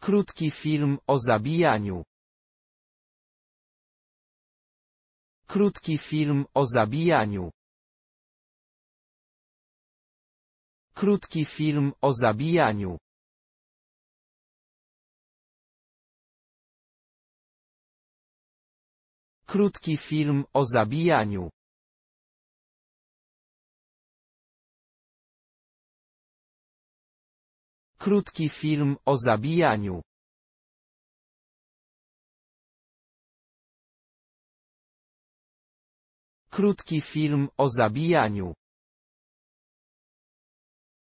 Krótki film o zabijaniu. Krótki film o zabijaniu. Krótki film o zabijaniu. Krótki film o zabijaniu. Krótki film o zabijaniu. Krótki film o zabijaniu.